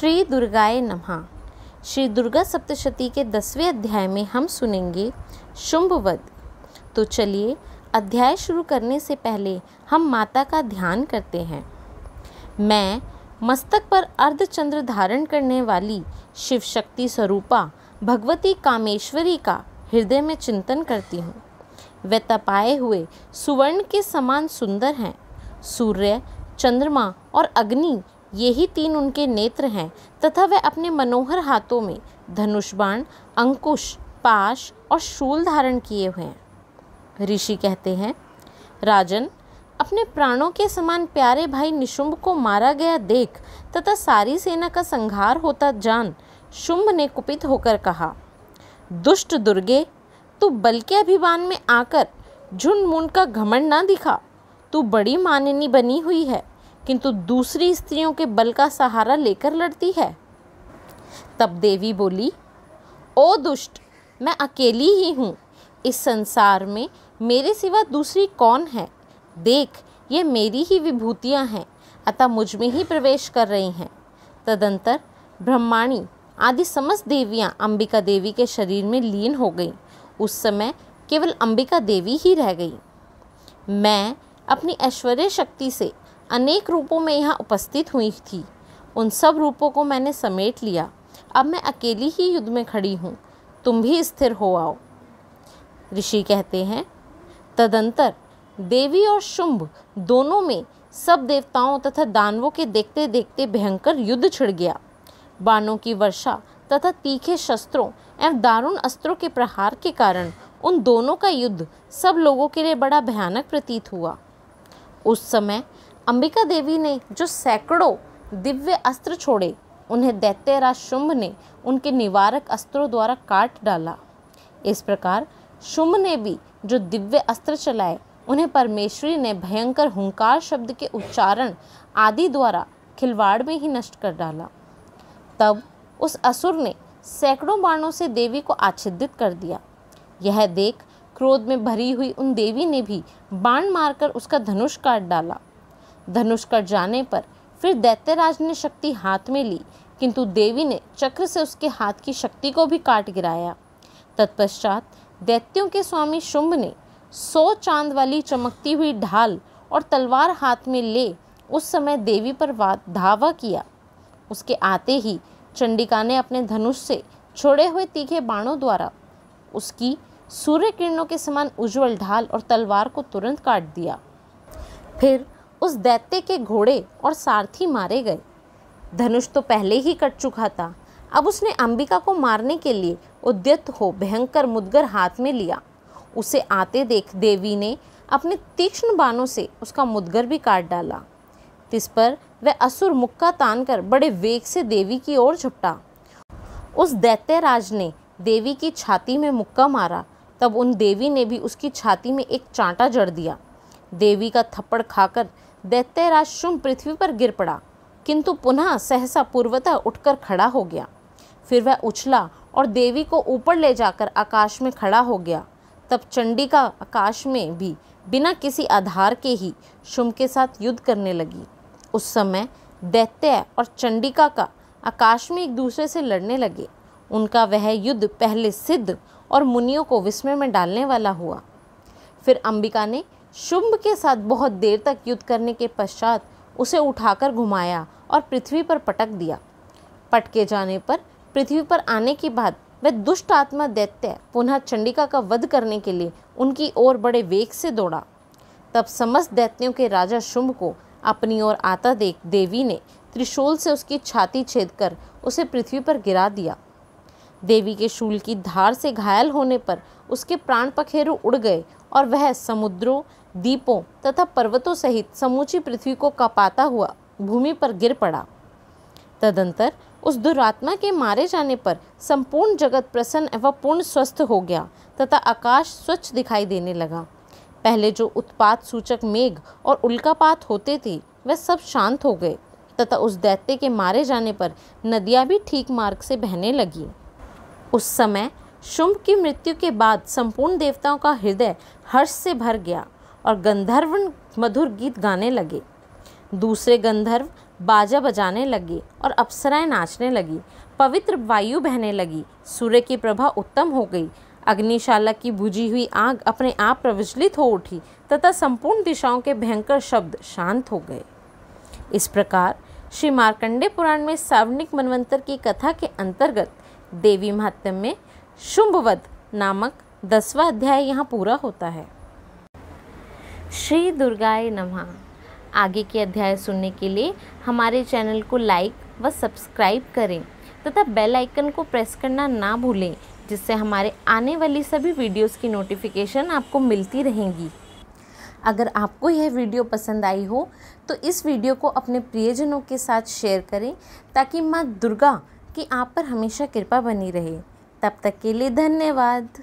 श्री दुर्गाय नमः श्री दुर्गा सप्तशती के दसवें अध्याय में हम सुनेंगे शुंभवध तो चलिए अध्याय शुरू करने से पहले हम माता का ध्यान करते हैं मैं मस्तक पर अर्धचंद्र धारण करने वाली शिव शक्ति स्वरूपा भगवती कामेश्वरी का हृदय में चिंतन करती हूँ वे तपाए हुए सुवर्ण के समान सुंदर हैं सूर्य चंद्रमा और अग्नि यही तीन उनके नेत्र हैं तथा वह अपने मनोहर हाथों में धनुष बाण अंकुश पाश और शूल धारण किए हुए हैं ऋषि कहते हैं राजन अपने प्राणों के समान प्यारे भाई निशुंभ को मारा गया देख तथा सारी सेना का संहार होता जान शुंभ ने कुपित होकर कहा दुष्ट दुर्गे तू बल के अभिमान में आकर झुंड मुंड का घमंड ना दिखा तू बड़ी माननी बनी हुई है किंतु दूसरी स्त्रियों के बल का सहारा लेकर लड़ती है तब देवी बोली ओ दुष्ट मैं अकेली ही हूँ इस संसार में मेरे सिवा दूसरी कौन है देख ये मेरी ही विभूतियाँ हैं अतः मुझ में ही प्रवेश कर रही हैं तदंतर ब्रह्माणी आदि समस्त देवियाँ अंबिका देवी के शरीर में लीन हो गईं उस समय केवल अंबिका देवी ही रह गई मैं अपनी ऐश्वर्य शक्ति से अनेक रूपों में यहाँ उपस्थित हुई थी उन सब रूपों को मैंने समेट लिया अब मैं अकेली ही युद्ध में खड़ी हूँ तुम भी स्थिर हो आओ ऋषि कहते हैं तदंतर देवी और शुंभ दोनों में सब देवताओं तथा दानवों के देखते देखते भयंकर युद्ध छिड़ गया बाणों की वर्षा तथा तीखे शस्त्रों एवं दारुण अस्त्रों के प्रहार के कारण उन दोनों का युद्ध सब लोगों के लिए बड़ा भयानक प्रतीत हुआ उस समय अंबिका देवी ने जो सैकड़ों दिव्य अस्त्र छोड़े उन्हें दैत्यराज शुंभ ने उनके निवारक अस्त्रों द्वारा काट डाला इस प्रकार शुंभ ने भी जो दिव्य अस्त्र चलाए उन्हें परमेश्वरी ने भयंकर हुंकार शब्द के उच्चारण आदि द्वारा खिलवाड़ में ही नष्ट कर डाला तब उस असुर ने सैकड़ों बाणों से देवी को आच्छिदित कर दिया यह देख क्रोध में भरी हुई उन देवी ने भी बाण मारकर उसका धनुष काट डाला धनुष कट जाने पर फिर दैत्यराज ने शक्ति हाथ में ली किंतु देवी ने चक्र से उसके हाथ की शक्ति को भी काट गिराया तत्पश्चात दैत्यों के स्वामी शुंभ ने सौ चांद वाली चमकती हुई ढाल और तलवार हाथ में ले उस समय देवी पर धावा किया उसके आते ही चंडिका ने अपने धनुष से छोड़े हुए तीखे बाणों द्वारा उसकी सूर्य किरणों के समान उज्जवल ढाल और तलवार को तुरंत काट दिया फिर उस दैत्य के घोड़े और सारथी मारे गए धनुष तो पहले ही कट चुका था अब उसने अंबिका को मारने के लिए उद्यत हो भयंकर मुदगर हाथ में लिया उसे आते देख देवी ने अपने तीक्ष्ण बाणों से उसका मुदगर भी काट डाला इस पर वह असुर मुक्का तान कर बड़े वेग से देवी की ओर झपटा उस दैत्यराज ने देवी की छाती में मुक्का मारा तब उन देवी ने भी उसकी छाती में एक चांटा जड़ दिया देवी का थप्पड़ खाकर दैत्यराज शुम पृथ्वी पर गिर पड़ा किंतु पुनः सहसा पूर्वतः उठकर खड़ा हो गया फिर वह उछला और देवी को ऊपर ले जाकर आकाश में खड़ा हो गया तब चंडिका आकाश में भी बिना किसी आधार के ही शुम के साथ युद्ध करने लगी उस समय दैत्य और चंडिका का आकाश में एक दूसरे से लड़ने लगे उनका वह युद्ध पहले सिद्ध और मुनियों को विस्मय में डालने वाला हुआ फिर अंबिका ने शुंभ के साथ बहुत देर तक युद्ध करने के पश्चात उसे उठाकर घुमाया और पृथ्वी पर पटक दिया पटके जाने पर पृथ्वी पर आने के बाद वह दुष्ट आत्मा दैत्य पुनः चंडिका का वध करने के लिए उनकी ओर बड़े वेग से दौड़ा तब समस्त दैत्यों के राजा शुंभ को अपनी ओर आता देख देवी ने त्रिशूल से उसकी छाती छेद कर उसे पृथ्वी पर गिरा दिया देवी के शूल की धार से घायल होने पर उसके प्राण पखेरु उड़ गए और वह समुद्रों दीपों तथा पर्वतों सहित समूची पृथ्वी को कपाता हुआ भूमि पर गिर पड़ा तदंतर उस दुरात्मा के मारे जाने पर संपूर्ण जगत प्रसन्न एवं पूर्ण स्वस्थ हो गया तथा आकाश स्वच्छ दिखाई देने लगा पहले जो उत्पात सूचक मेघ और उल्कापात होते थे वह सब शांत हो गए तथा उस दैत्य के मारे जाने पर नदियाँ भी ठीक मार्ग से बहने लगीं उस समय शुंभ की मृत्यु के बाद संपूर्ण देवताओं का हृदय हर्ष से भर गया और गंधर्व मधुर गीत गाने लगे दूसरे गंधर्व बाजा बजाने लगे और अप्सराएं नाचने लगी पवित्र वायु बहने लगी सूर्य की प्रभा उत्तम हो गई अग्निशाला की बुझी हुई आग अपने आप प्रविचलित हो उठी तथा संपूर्ण दिशाओं के भयंकर शब्द शांत हो गए इस प्रकार श्री मार्कंडे पुराण में सार्वनिक मनवंतर की कथा के अंतर्गत देवी महात्म में शुंभवध नामक दसवा अध्याय यहाँ पूरा होता है श्री दुर्गाय नमः आगे के अध्याय सुनने के लिए हमारे चैनल को लाइक व सब्सक्राइब करें तथा बेल आइकन को प्रेस करना ना भूलें जिससे हमारे आने वाली सभी वीडियोस की नोटिफिकेशन आपको मिलती रहेंगी अगर आपको यह वीडियो पसंद आई हो तो इस वीडियो को अपने प्रियजनों के साथ शेयर करें ताकि माँ दुर्गा कि आप पर हमेशा कृपा बनी रहे तब तक के लिए धन्यवाद